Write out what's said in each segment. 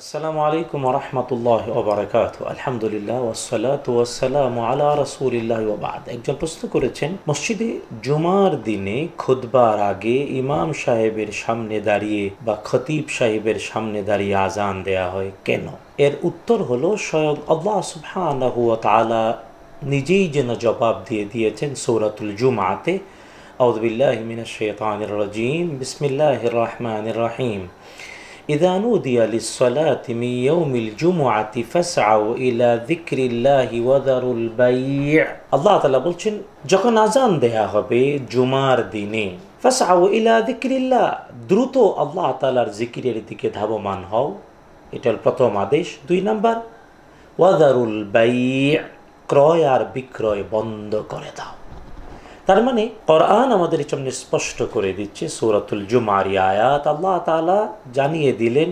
আসসালামু আলাইকুম রহমতুল্লাহ ওবরাকাত মসজিদে জুমার দিনে ইমাম সাহেবের সামনে দাঁড়িয়ে বা খতিব সাহেবের সামনে দাঁড়িয়ে আজান দেয়া হয় কেন এর উত্তর হলো স্বয়ং আল্লাহ সুবহানাহু ওয়া তাআলা নিজেই যেন জবাব দিয়ে দিয়েছেন সৌরাতুল জুমাতে আউযুবিল্লাহি মিনাশ শাইতানির রাজিম বিসমিল্লাহির রহমানির রহিম إذا نودي للصلاة من يوم الجمعة فاسعوا إلى ذكر الله وذروا البيع الله تعالى بلچن جقن أزان ديها خبه جمار ديني فاسعوا إلى ذكر الله دروتو الله تعالى ذكر يلدك دهبو من هو إتال پرتو ديش دوی نمبر وذروا البيع كروي بكروي بند كره তার মানে কোরআন আমাদের সামনে স্পষ্ট করে দিচ্ছে সৌরাতুল জুমার আয়াত আল্লাহ তালা জানিয়ে দিলেন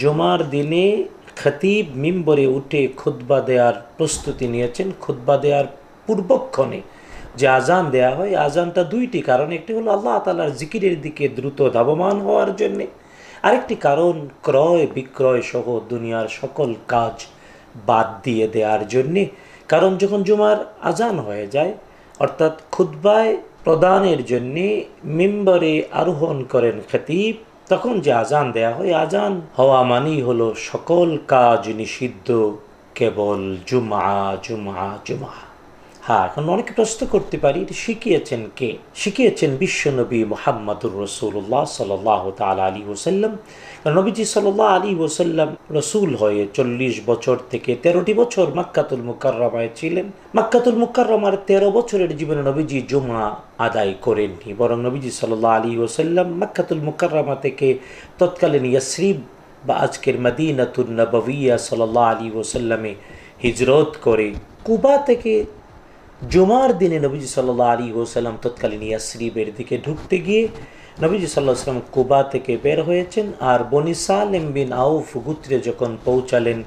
জুমার দিনে খতিব মিম্বরে উঠে খুদ্া দেওয়ার প্রস্তুতি নিয়েছেন খুদ্া দেওয়ার পূর্বক্ষণে যে আজান দেয়া হয় আজানটা দুইটি কারণ একটি হলো আল্লাহ তালার জিকিরের দিকে দ্রুত ধাবমান হওয়ার জন্যে আরেকটি কারণ ক্রয় বিক্রয় সহ দুনিয়ার সকল কাজ বাদ দিয়ে দেওয়ার জন্যে কারণ যখন জুমার আজান হয়ে যায় অর্থাৎ খুদ্বায় প্রদানের জন্য মিম্বরে আরোহণ করেন খতিব তখন যে আজান দেয়া হয় আজান হওয়া মানেই হলো সকল কাজ নিষিদ্ধ কেবল জুমা জুমা জুমা হ্যাঁ এখন অনেকে প্রশ্ন করতে পারি এটা শিখিয়েছেন কে শিখিয়েছেন বিশ্বনবী মোহাম্মদুর রসুল্লাহ সাল তালা আলী ওসাল্লাম নবীজি সাল আলী ওসাল্লাম রসুল হয়ে চল্লিশ বছর থেকে তেরোটি বছর মাক্কাতুল মুকাররমায় ছিলেন মাক্কাতুল মুকাররমার তেরো বছরের জীবনে নবীজি জুমা আদায় করেননি বরং নবীজি সাল আলী ওসাল্লাম মাক্কাতুল মুকাররমা থেকে তৎকালীন ইয়াসরিব বা আজকের মদিনাতুল নববিয়া সাল আলী ওসাল্লামে হিজরত করে কুবা থেকে জুমার দিনে নবীজি সাল্লা আলী ওসাল্লাম তৎকালীন ইয়াসরিবের দিকে ঢুকতে গিয়ে নবীজি সাল্লাহ সাল্লাম কুবা থেকে বের হয়েছেন আর বনি সালেম বিন আউফ গুত্রে যখন পৌঁছালেন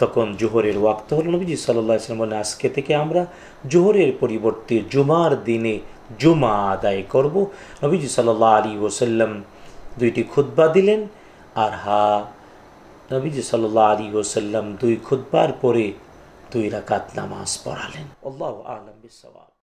তখন জোহরের ওয়াক্ত হল নবীজি সাল্লাহ সাল্লাম বলেন আজকে থেকে আমরা জোহরের পরিবর্তে জুমার দিনে জুমা আদায় করব নবীজি সাল্লাহ আলী ওসাল্লাম দুইটি খুদ্া দিলেন আর হা নবীজি সাল্লাহ আলী ওসাল্লাম দুই খুদ্বার পরে দুই রাকাত নামাজ পড়ালেন আল্লাহ আলম বিসওয়াল